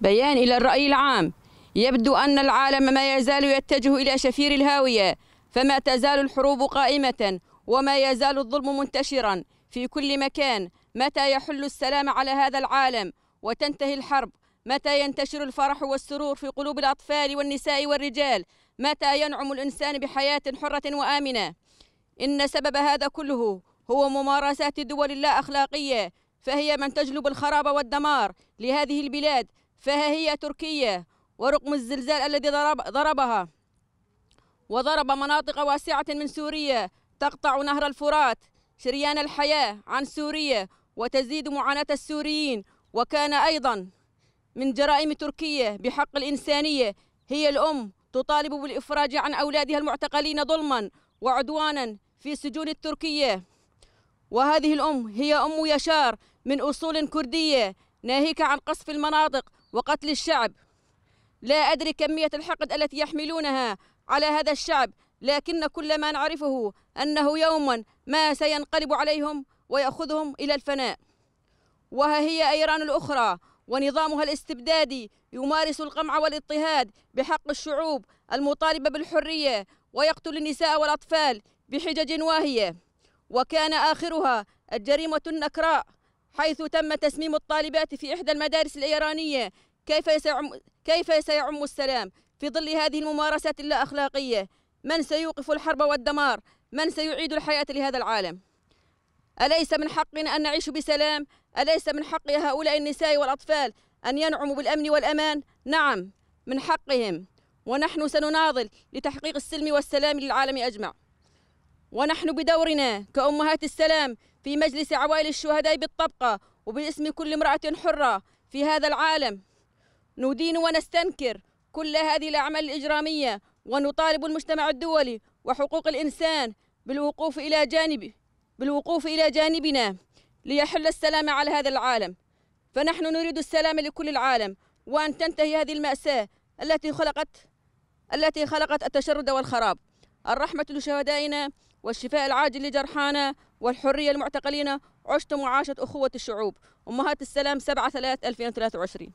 بيان إلى الرأي العام يبدو أن العالم ما يزال يتجه إلى شفير الهاوية فما تزال الحروب قائمة وما يزال الظلم منتشرا في كل مكان متى يحل السلام على هذا العالم وتنتهي الحرب متى ينتشر الفرح والسرور في قلوب الأطفال والنساء والرجال متى ينعم الإنسان بحياة حرة وآمنة إن سبب هذا كله هو ممارسات دول لا أخلاقية فهي من تجلب الخراب والدمار لهذه البلاد فها هي تركيا ورقم الزلزال الذي ضرب ضربها وضرب مناطق واسعة من سوريا تقطع نهر الفرات شريان الحياة عن سوريا وتزيد معاناة السوريين وكان أيضا من جرائم تركيا بحق الإنسانية هي الأم تطالب بالإفراج عن أولادها المعتقلين ظلما وعدوانا في سجون التركية وهذه الأم هي أم يشار من أصول كردية ناهيك عن قصف المناطق وقتل الشعب لا أدري كمية الحقد التي يحملونها على هذا الشعب لكن كل ما نعرفه أنه يوما ما سينقلب عليهم ويأخذهم إلى الفناء وها هي أيران الأخرى ونظامها الاستبدادي يمارس القمع والاضطهاد بحق الشعوب المطالبة بالحرية ويقتل النساء والأطفال بحجج واهية وكان آخرها الجريمة النكراء حيث تم تسميم الطالبات في إحدى المدارس الإيرانية كيف سيعم, كيف سيعم السلام في ظل هذه الممارسات اللا أخلاقية من سيوقف الحرب والدمار من سيعيد الحياة لهذا العالم أليس من حقنا أن نعيش بسلام أليس من حق هؤلاء النساء والأطفال أن ينعموا بالأمن والأمان نعم من حقهم ونحن سنناضل لتحقيق السلم والسلام للعالم أجمع ونحن بدورنا كأمهات السلام في مجلس عوائل الشهداء بالطبقة وباسم كل امرأة حرة في هذا العالم ندين ونستنكر كل هذه الأعمال الإجرامية ونطالب المجتمع الدولي وحقوق الإنسان بالوقوف إلى جانب بالوقوف إلى جانبنا ليحل السلام على هذا العالم فنحن نريد السلام لكل العالم وأن تنتهي هذه المأساة التي خلقت التي خلقت التشرد والخراب الرحمة لشهدائنا والشفاء العاجل لجرحانا والحرية المعتقلين عشت معاشة أخوة الشعوب أمهات السلام 7 3 2023